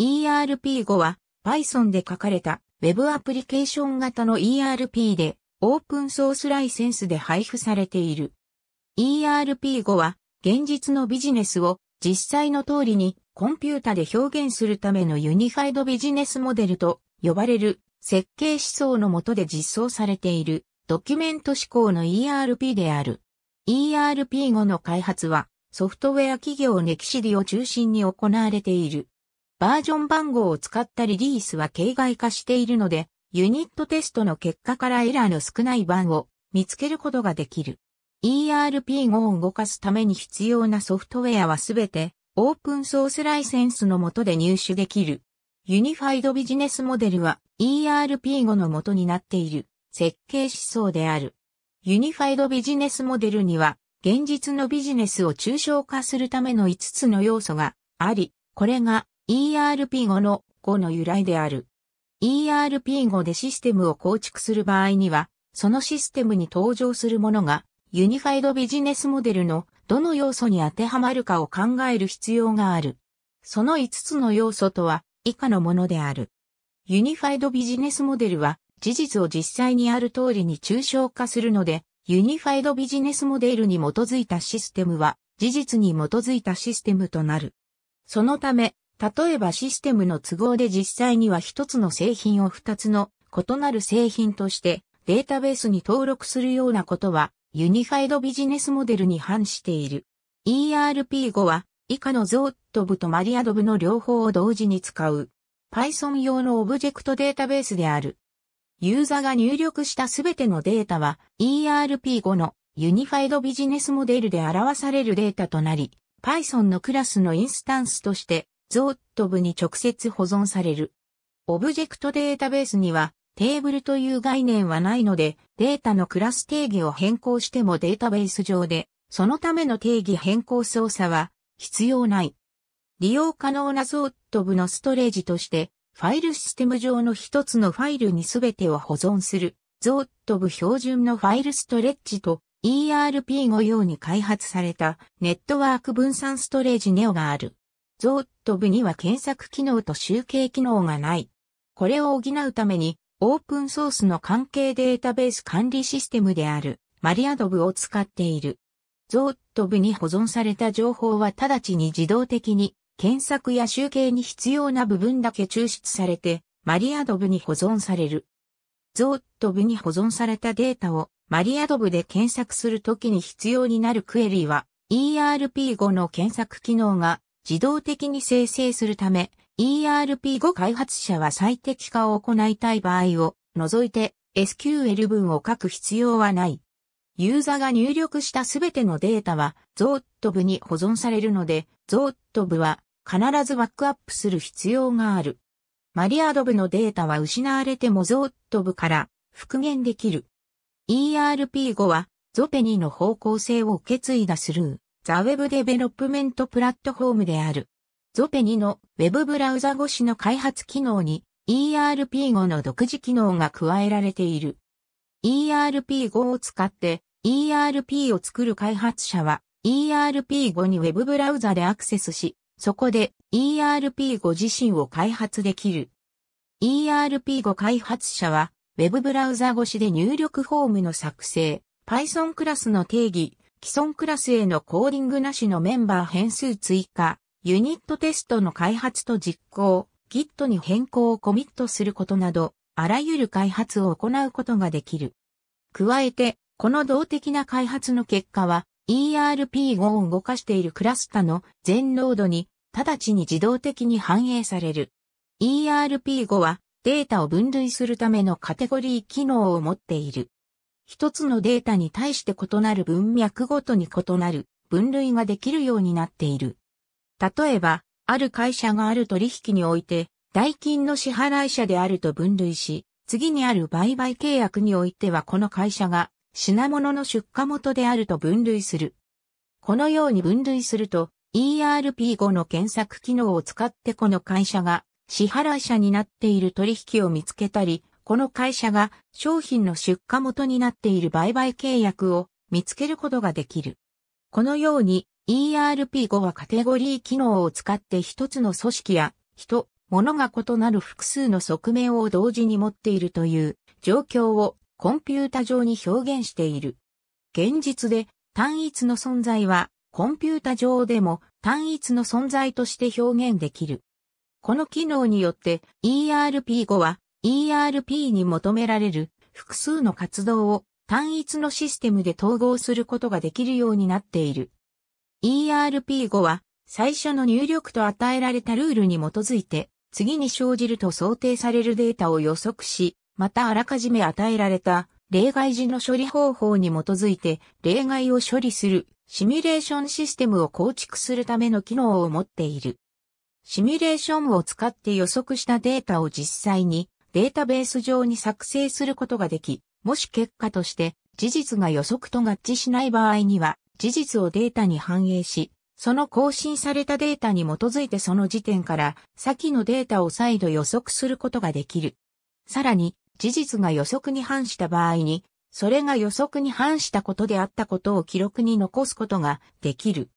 ERP5 は Python で書かれた Web アプリケーション型の ERP でオープンソースライセンスで配布されている。ERP5 は現実のビジネスを実際の通りにコンピュータで表現するためのユニファイドビジネスモデルと呼ばれる設計思想のもとで実装されているドキュメント思考の ERP である。ERP5 の開発はソフトウェア企業ネキシディを中心に行われている。バージョン番号を使ったリリースは形骸化しているので、ユニットテストの結果からエラーの少ない版を見つけることができる。ERP5 を動かすために必要なソフトウェアはすべてオープンソースライセンスの下で入手できる。ユニファイドビジネスモデルは ERP5 のとになっている設計思想である。ユニファイドビジネスモデルには現実のビジネスを抽象化するための5つの要素があり、これが ERP 語の語の由来である。ERP 語でシステムを構築する場合には、そのシステムに登場するものが、ユニファイドビジネスモデルのどの要素に当てはまるかを考える必要がある。その5つの要素とは以下のものである。ユニファイドビジネスモデルは事実を実際にある通りに抽象化するので、ユニファイドビジネスモデルに基づいたシステムは事実に基づいたシステムとなる。そのため、例えばシステムの都合で実際には一つの製品を二つの異なる製品としてデータベースに登録するようなことはユニファイドビジネスモデルに反している。ERP5 は以下のゾート部とマリアドブの両方を同時に使う。Python 用のオブジェクトデータベースである。ユーザーが入力したすべてのデータは ERP5 のユニファイドビジネスモデルで表されるデータとなり、Python のクラスのインスタンスとしてゾーット部に直接保存される。オブジェクトデータベースにはテーブルという概念はないので、データのクラス定義を変更してもデータベース上で、そのための定義変更操作は必要ない。利用可能なゾーット部のストレージとして、ファイルシステム上の一つのファイルに全てを保存する、ゾーット部標準のファイルストレッジと ERP ご用に開発されたネットワーク分散ストレージネオがある。ゾーット部には検索機能と集計機能がない。これを補うために、オープンソースの関係データベース管理システムである、マリアドブを使っている。ゾーット部に保存された情報は直ちに自動的に、検索や集計に必要な部分だけ抽出されて、マリアドブに保存される。ゾート部に保存されたデータをマリアドブで検索するときに必要になるクエリは e r p 後の検索機能が自動的に生成するため、ERP5 開発者は最適化を行いたい場合を除いて SQL 文を書く必要はない。ユーザーが入力したすべてのデータはゾ o ット部に保存されるので、ゾ o ット部は必ずバックアップする必要がある。マリアード部のデータは失われてもゾ o ット部から復元できる。ERP5 はゾペニの方向性を受け継いだスルー。ザ・ウェブデベロップメントプラットフォームである。ゾペ2のウェブブラウザ越しの開発機能に ERP5 の独自機能が加えられている。ERP5 を使って ERP を作る開発者は ERP5 にウェブブラウザでアクセスし、そこで ERP5 自身を開発できる。ERP5 開発者はウェブブラウザ越しで入力フォームの作成、Python クラスの定義、既存クラスへのコーディングなしのメンバー変数追加、ユニットテストの開発と実行、Git に変更をコミットすることなど、あらゆる開発を行うことができる。加えて、この動的な開発の結果は、ERP5 を動かしているクラスタの全ノードに、直ちに自動的に反映される。ERP5 は、データを分類するためのカテゴリー機能を持っている。一つのデータに対して異なる文脈ごとに異なる分類ができるようになっている。例えば、ある会社がある取引において、代金の支払い者であると分類し、次にある売買契約においてはこの会社が品物の出荷元であると分類する。このように分類すると、ERP5 の検索機能を使ってこの会社が支払い者になっている取引を見つけたり、この会社が商品の出荷元になっている売買契約を見つけることができる。このように ERP5 はカテゴリー機能を使って一つの組織や人、物が異なる複数の側面を同時に持っているという状況をコンピュータ上に表現している。現実で単一の存在はコンピュータ上でも単一の存在として表現できる。この機能によって ERP5 は ERP に求められる複数の活動を単一のシステムで統合することができるようになっている。ERP5 は最初の入力と与えられたルールに基づいて次に生じると想定されるデータを予測し、またあらかじめ与えられた例外時の処理方法に基づいて例外を処理するシミュレーションシステムを構築するための機能を持っている。シミュレーションを使って予測したデータを実際にデータベース上に作成することができ、もし結果として事実が予測と合致しない場合には、事実をデータに反映し、その更新されたデータに基づいてその時点から先のデータを再度予測することができる。さらに、事実が予測に反した場合に、それが予測に反したことであったことを記録に残すことができる。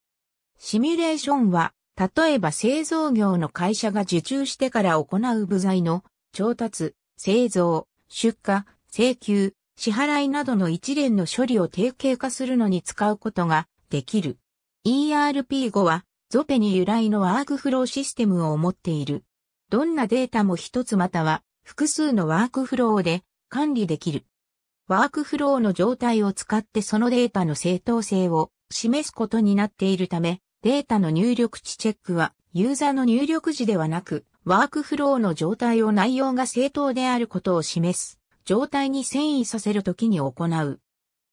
シミュレーションは、例えば製造業の会社が受注してから行う部材の調達、製造、出荷、請求、支払いなどの一連の処理を定型化するのに使うことができる。ERP5 は、ゾペに由来のワークフローシステムを持っている。どんなデータも一つまたは複数のワークフローで管理できる。ワークフローの状態を使ってそのデータの正当性を示すことになっているため、データの入力値チェックはユーザーの入力時ではなく、ワークフローの状態を内容が正当であることを示す、状態に遷移させるときに行う。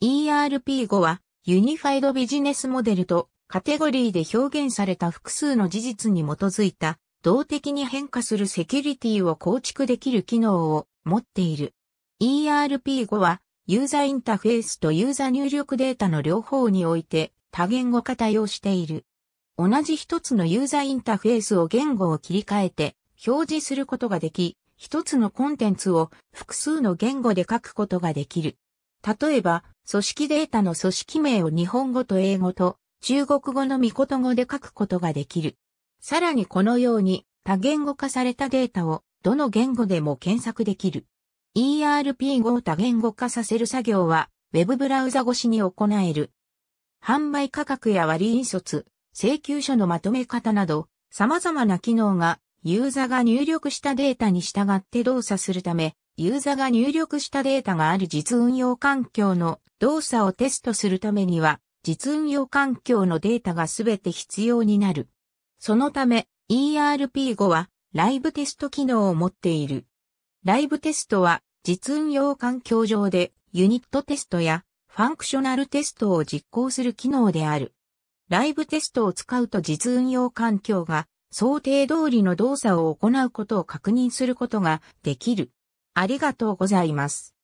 ERP5 は、ユニファイドビジネスモデルとカテゴリーで表現された複数の事実に基づいた、動的に変化するセキュリティを構築できる機能を持っている。ERP5 は、ユーザーインターフェースとユーザー入力データの両方において多言語化対応している。同じ一つのユーザーインタフェースを言語を切り替えて表示することができ、一つのコンテンツを複数の言語で書くことができる。例えば、組織データの組織名を日本語と英語と中国語の見と語で書くことができる。さらにこのように多言語化されたデータをどの言語でも検索できる。ERP 語を多言語化させる作業は Web ブラウザ越しに行える。販売価格や割引率、請求書のまとめ方など様々な機能がユーザが入力したデータに従って動作するため、ユーザが入力したデータがある実運用環境の動作をテストするためには、実運用環境のデータがすべて必要になる。そのため、ERP5 はライブテスト機能を持っている。ライブテストは実運用環境上でユニットテストやファンクショナルテストを実行する機能である。ライブテストを使うと実運用環境が想定通りの動作を行うことを確認することができる。ありがとうございます。